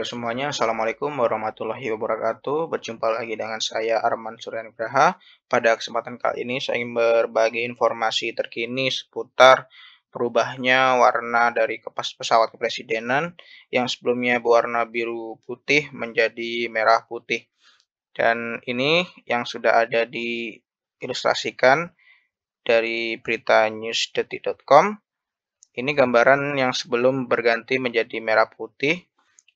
Halo semuanya, Assalamualaikum warahmatullahi wabarakatuh. Berjumpa lagi dengan saya Arman Suryanugraha. Pada kesempatan kali ini saya ingin berbagi informasi terkini seputar perubahnya warna dari kepas pesawat kepresidenan yang sebelumnya berwarna biru putih menjadi merah putih. Dan ini yang sudah ada diilustrasikan dari berita newsdetik.com. Ini gambaran yang sebelum berganti menjadi merah putih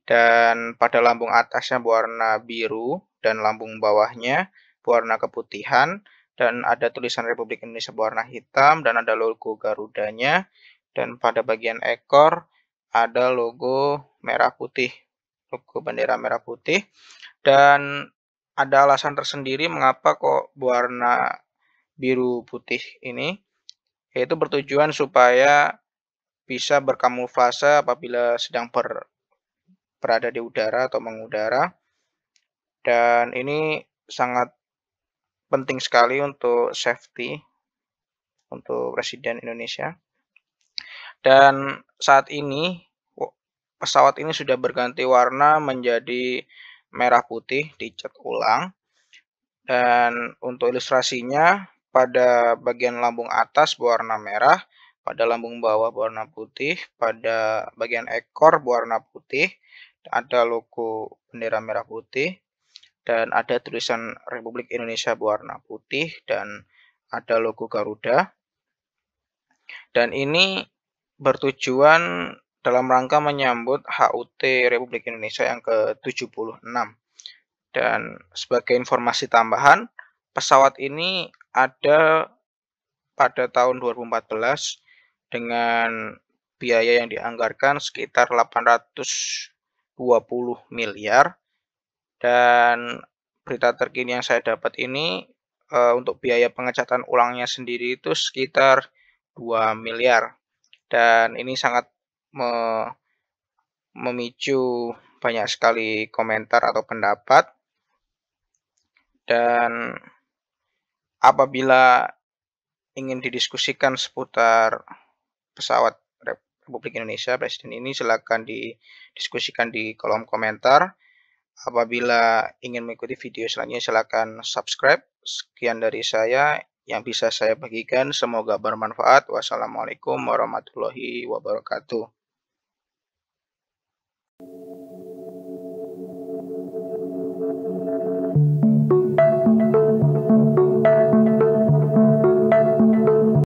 dan pada lambung atasnya berwarna biru dan lambung bawahnya berwarna keputihan dan ada tulisan Republik Indonesia berwarna hitam dan ada logo Garudanya dan pada bagian ekor ada logo merah putih logo bendera merah putih dan ada alasan tersendiri mengapa kok berwarna biru putih ini yaitu bertujuan supaya bisa berkamuflase apabila sedang ber berada di udara atau mengudara. Dan ini sangat penting sekali untuk safety untuk Presiden Indonesia. Dan saat ini pesawat ini sudah berganti warna menjadi merah putih dicat ulang. Dan untuk ilustrasinya pada bagian lambung atas berwarna merah, pada lambung bawah berwarna putih, pada bagian ekor berwarna putih, ada logo bendera merah putih dan ada tulisan Republik Indonesia berwarna putih dan ada logo Garuda. Dan ini bertujuan dalam rangka menyambut HUT Republik Indonesia yang ke-76. Dan sebagai informasi tambahan, pesawat ini ada pada tahun 2014 dengan biaya yang dianggarkan sekitar 800 20 miliar dan berita terkini yang saya dapat ini e, untuk biaya pengecatan ulangnya sendiri itu sekitar 2 miliar dan ini sangat me memicu banyak sekali komentar atau pendapat dan apabila ingin didiskusikan seputar pesawat Republik Indonesia Presiden ini silahkan didiskusikan di kolom komentar. Apabila ingin mengikuti video selanjutnya silahkan subscribe. Sekian dari saya yang bisa saya bagikan. Semoga bermanfaat. Wassalamualaikum warahmatullahi wabarakatuh.